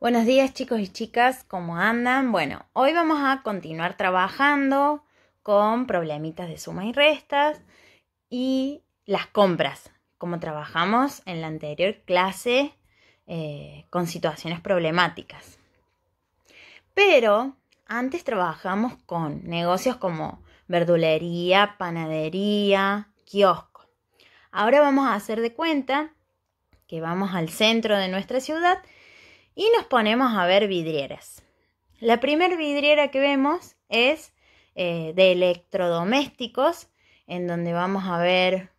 Buenos días chicos y chicas, ¿cómo andan? Bueno, hoy vamos a continuar trabajando con problemitas de suma y restas y las compras, como trabajamos en la anterior clase eh, con situaciones problemáticas. Pero antes trabajamos con negocios como verdulería, panadería, kiosco. Ahora vamos a hacer de cuenta que vamos al centro de nuestra ciudad y nos ponemos a ver vidrieras. La primera vidriera que vemos es eh, de electrodomésticos, en donde vamos a ver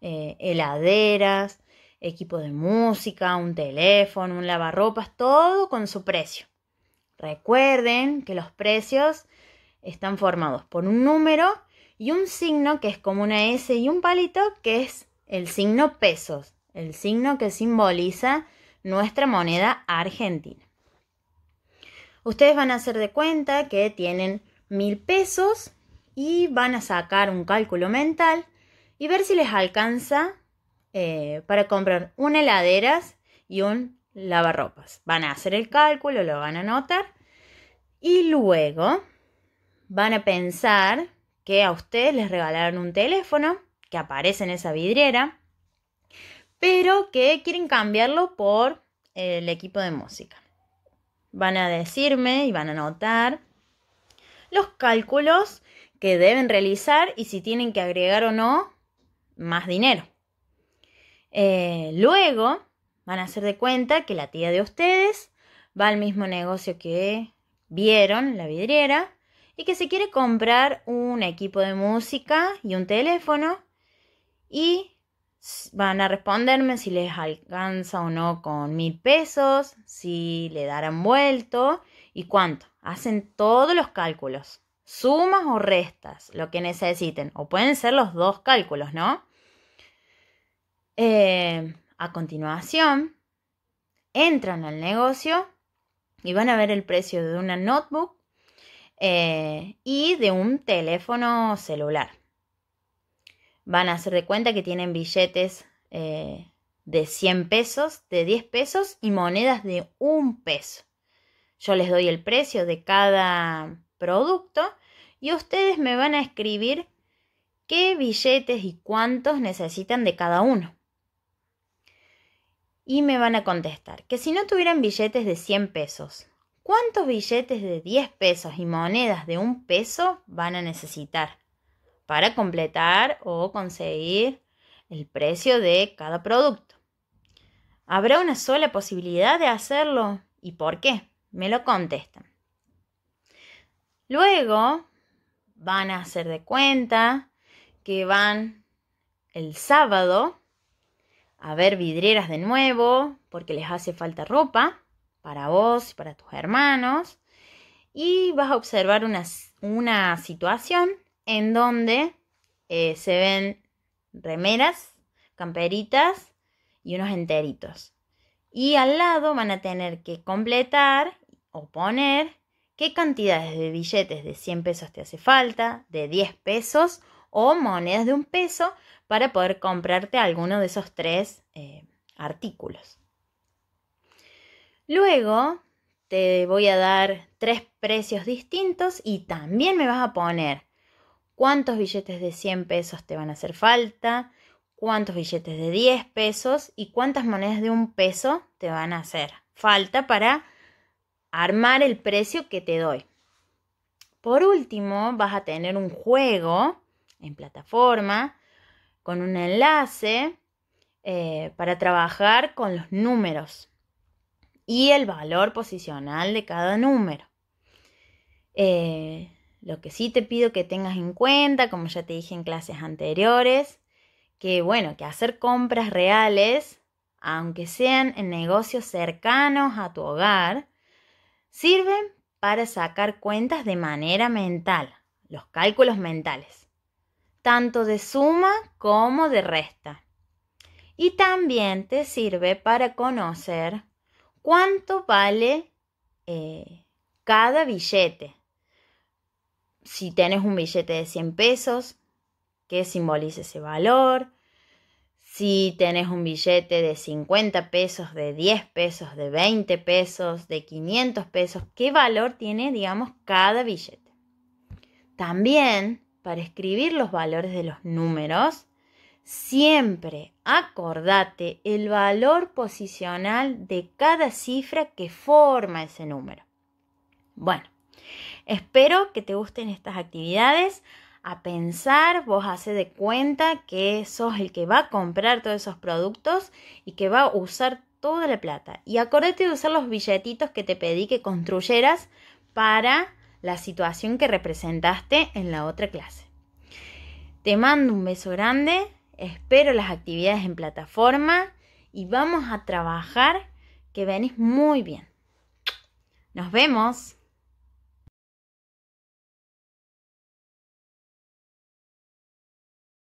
eh, heladeras, equipo de música, un teléfono, un lavarropas, todo con su precio. Recuerden que los precios están formados por un número y un signo que es como una S y un palito que es el signo pesos, el signo que simboliza nuestra moneda argentina. Ustedes van a hacer de cuenta que tienen mil pesos y van a sacar un cálculo mental y ver si les alcanza eh, para comprar una heladeras y un lavarropas. Van a hacer el cálculo, lo van a anotar y luego van a pensar que a ustedes les regalaron un teléfono que aparece en esa vidriera, pero que quieren cambiarlo por el equipo de música. Van a decirme y van a notar los cálculos que deben realizar y si tienen que agregar o no más dinero. Eh, luego van a hacer de cuenta que la tía de ustedes va al mismo negocio que vieron, la vidriera, y que se quiere comprar un equipo de música y un teléfono y van a responderme si les alcanza o no con mil pesos, si le darán vuelto y cuánto. Hacen todos los cálculos, sumas o restas, lo que necesiten. O pueden ser los dos cálculos, ¿no? Eh, a continuación, entran al negocio y van a ver el precio de una notebook eh, y de un teléfono celular van a hacer de cuenta que tienen billetes eh, de 100 pesos, de 10 pesos y monedas de un peso. Yo les doy el precio de cada producto y ustedes me van a escribir qué billetes y cuántos necesitan de cada uno. Y me van a contestar que si no tuvieran billetes de 100 pesos, ¿cuántos billetes de 10 pesos y monedas de un peso van a necesitar? para completar o conseguir el precio de cada producto. ¿Habrá una sola posibilidad de hacerlo? ¿Y por qué? Me lo contestan. Luego van a hacer de cuenta que van el sábado a ver vidrieras de nuevo porque les hace falta ropa para vos y para tus hermanos y vas a observar una, una situación en donde eh, se ven remeras, camperitas y unos enteritos. Y al lado van a tener que completar o poner qué cantidades de billetes de 100 pesos te hace falta, de 10 pesos o monedas de un peso para poder comprarte alguno de esos tres eh, artículos. Luego te voy a dar tres precios distintos y también me vas a poner cuántos billetes de 100 pesos te van a hacer falta, cuántos billetes de 10 pesos y cuántas monedas de un peso te van a hacer falta para armar el precio que te doy. Por último, vas a tener un juego en plataforma con un enlace eh, para trabajar con los números y el valor posicional de cada número. Eh, lo que sí te pido que tengas en cuenta, como ya te dije en clases anteriores, que bueno, que hacer compras reales, aunque sean en negocios cercanos a tu hogar, sirven para sacar cuentas de manera mental, los cálculos mentales, tanto de suma como de resta. Y también te sirve para conocer cuánto vale eh, cada billete si tenés un billete de 100 pesos, ¿qué simboliza ese valor. Si tenés un billete de 50 pesos, de 10 pesos, de 20 pesos, de 500 pesos, ¿qué valor tiene, digamos, cada billete? También, para escribir los valores de los números, siempre acordate el valor posicional de cada cifra que forma ese número. Bueno, Espero que te gusten estas actividades. A pensar, vos haces de cuenta que sos el que va a comprar todos esos productos y que va a usar toda la plata. Y acordate de usar los billetitos que te pedí que construyeras para la situación que representaste en la otra clase. Te mando un beso grande, espero las actividades en plataforma y vamos a trabajar que venís muy bien. Nos vemos.